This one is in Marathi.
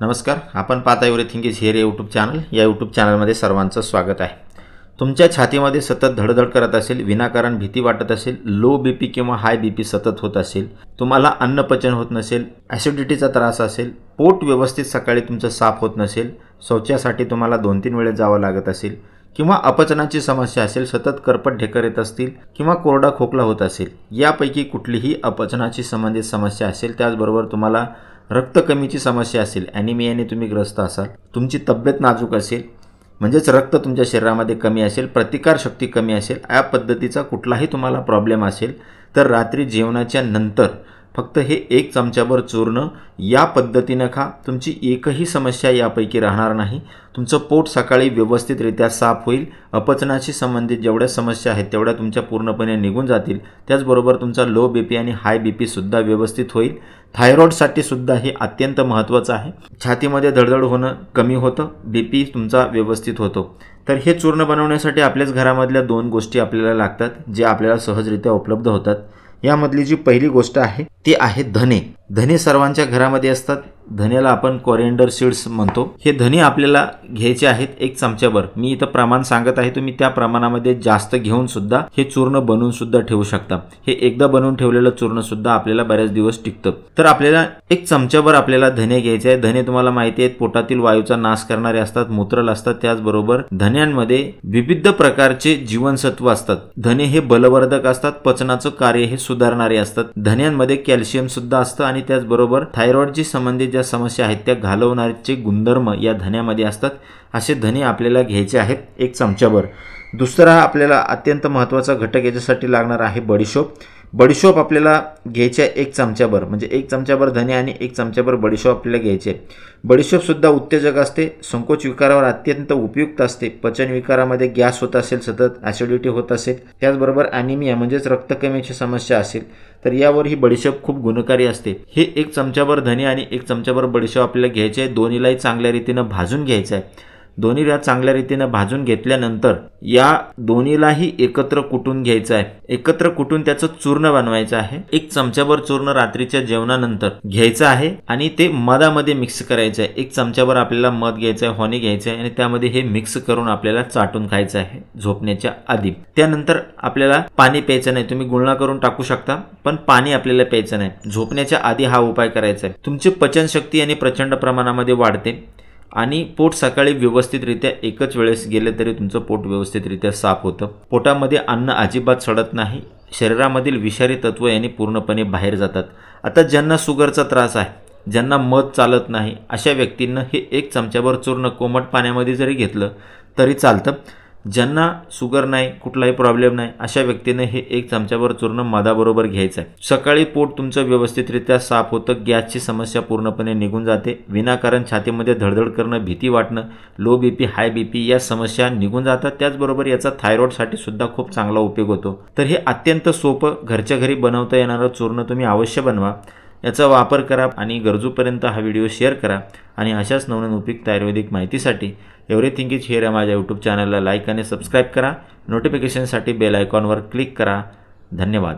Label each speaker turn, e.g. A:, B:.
A: नमस्कार आपण पाहता everything is here YouTube channel या यूट्यूब चॅनलमध्ये सर्वांचं स्वागत आहे तुमच्या छातीमध्ये सतत धडधड करत असेल विनाकारण भीती वाटत असेल लो बी पी किंवा हाय बी पी सतत होत असेल तुम्हाला अन्नपचन होत नसेल ॲसिडिटीचा त्रास असेल पोट व्यवस्थित सकाळी तुमचं साफ होत नसेल शौचासाठी तुम्हाला दोन तीन वेळेस जावं लागत असेल किंवा अपचनाची समस्या असेल सतत करपट ढेकर येत असतील किंवा कोरडा खोकला होत असेल यापैकी कुठलीही अपचनाशी संबंधित समस्या असेल त्याचबरोबर तुम्हाला रक्त कमीची समस्या असेल ॲनिमियाने तुम्ही ग्रस्त असाल तुमची तब्येत नाजूक असेल म्हणजेच रक्त तुमच्या शरीरामध्ये कमी असेल प्रतिकारशक्ती कमी असेल या पद्धतीचा कुठलाही तुम्हाला प्रॉब्लेम असेल तर रात्री जेवणाच्या नंतर फक्त हे एक चमच्यावर चूर्ण या पद्धतीनं खा तुमची एकही समस्या यापैकी राहणार नाही तुमचं पोट सकाळी व्यवस्थितरित्या साफ होईल अपचनाशी संबंधित जेवढ्या समस्या आहेत तेवढ्या तुमच्या पूर्णपणे निघून जातील त्याचबरोबर तुमचा लो बी पी आणि हाय बी पीसुद्धा व्यवस्थित होईल थायरॉईडसाठी सुद्धा हे अत्यंत महत्त्वाचं आहे छातीमध्ये धडधड होणं कमी होतं बी पी तुमचा व्यवस्थित होतो तर हे चूर्ण बनवण्यासाठी आपल्याच घरामधल्या दोन गोष्टी आपल्याला लागतात जे आपल्याला सहजरित्या उपलब्ध होतात यामधली जी पहिली गोष्ट आहे ती आहे धने धने सर्वांच्या घरामध्ये असतात धनेला आपण कॉरिंडर सीड्स म्हणतो हे धने आपल्याला घ्यायचे आहेत एक चमच्याभर मी इथं प्रमाण सांगत आहे तुम्ही त्या प्रमाणामध्ये जास्त घेऊन सुद्धा हे चूर्ण बनवून सुद्धा ठेवू शकता हे एकदा बनवून ठेवलेलं चूर्ण सुद्धा आपल्याला बऱ्याच दिवस टिकतं तर आपल्याला एक चमच्याभर आपल्याला धने घ्यायचे आहे धने तुम्हाला माहिती आहेत पोटातील वायूचा नाश करणारे असतात मूत्रल असतात त्याचबरोबर धन्यांमध्ये विविध प्रकारचे जीवनसत्व असतात धने हे बलवर्धक असतात पचनाचं कार्य हे सुधारणारे असतात धन्यांमध्ये कॅल्शियम सुद्धा असतं आणि आणि त्याचबरोबर ची संबंधित ज्या समस्या आहेत त्या घालवणारचे गुणधर्म या धन्यामध्ये असतात असे धने आपल्याला घ्यायचे आहेत एक चमच्याभर दुसरा आपल्याला अत्यंत महत्त्वाचा घटक याच्यासाठी लागणार आहे बडीशोप बडीशोप आपल्याला घ्यायचे आहे एक चमच्याभर म्हणजे एक चमच्याभर धने आणि एक चमच्याभर बडीशोप आपल्याला घ्यायचे आहे बडीशोपसुद्धा उत्तेजक असते संकोच विकारावर अत्यंत उपयुक्त असते पचन विकारामध्ये गॅस होत असेल सतत ॲसिडिटी होत असेल त्याचबरोबर ॲनिमिया म्हणजेच रक्त कमीची समस्या असेल तर यावर ही बडीशोप खूप गुणकारी असते हे एक चमच्याभर धने आणि एक चमच्याभर बडीशोप आपल्याला घ्यायचे आहे दोन्हीलाही चांगल्या रीतीनं भाजून घ्यायचं आहे दोन्ही व्या चांगल्या रीतीनं भाजून घेतल्यानंतर या दोन्हीलाही एकत्र कुटून घ्यायचं आहे एकत्र कुटून त्याचं चूर्ण बनवायचं आहे एक चमच्याभर चूर्ण रात्रीच्या जेवणानंतर घ्यायचं आहे आणि ते मधामध्ये मिक्स करायचं आहे एक चमच्याभर आपल्याला मध घ्यायचं आहे होणी घ्यायचं आहे आणि त्यामध्ये हे मिक्स करून आपल्याला चाटून खायचं आहे झोपण्याच्या आधी त्यानंतर आपल्याला पाणी प्यायचं नाही तुम्ही गुळणा करून टाकू शकता पण पाणी आपल्याला प्यायचं नाही झोपण्याच्या आधी हा उपाय करायचा आहे तुमची पचनशक्ती आणि प्रचंड प्रमाणामध्ये वाढते आणि पोट सकाळी व्यवस्थितरित्या एकच वेळेस गेले तरी तुमचं पोट व्यवस्थितरित्या साफ होतं पोटामध्ये अन्न अजिबात सडत नाही शरीरामधील विषारी तत्व यांनी पूर्णपणे बाहेर जातात आता ज्यांना शुगरचा त्रास आहे ज्यांना मध चालत नाही अशा व्यक्तींना हे एक चमच्याभर चूर्ण कोमट पाण्यामध्ये जरी घेतलं तरी चालतं ज्यांना शुगर नाही कुठलाही प्रॉब्लेम नाही अशा व्यक्तीने हे एक चमच्यावर चूर्ण मधाबरोबर घ्यायचं आहे सकाळी पोट तुमचं व्यवस्थितरित्या साफ होतं गॅसची समस्या पूर्णपणे निघून जाते विनाकारण छातीमध्ये धडधड करणं भीती वाटणं लो बीपी हाय बीपी या समस्या निघून जातात त्याचबरोबर याचा थायरॉइडसाठी सुद्धा खूप चांगला उपयोग होतो तर हे अत्यंत सोपं घरच्या घरी बनवता येणारं चूर्ण तुम्ही अवश्य बनवा याचा वापर करा आणि गरजूपर्यंत हा व्हिडिओ शेअर करा आणि अशाच नवनवीन उपयुक्त आयुर्वेदिक माहितीसाठी एव्हरीथिंग इज हेअर माझ्या यूट्यूब चॅनलला लाईक आणि सबस्क्राईब करा नोटिफिकेशनसाठी बेल आयकॉनवर क्लिक करा धन्यवाद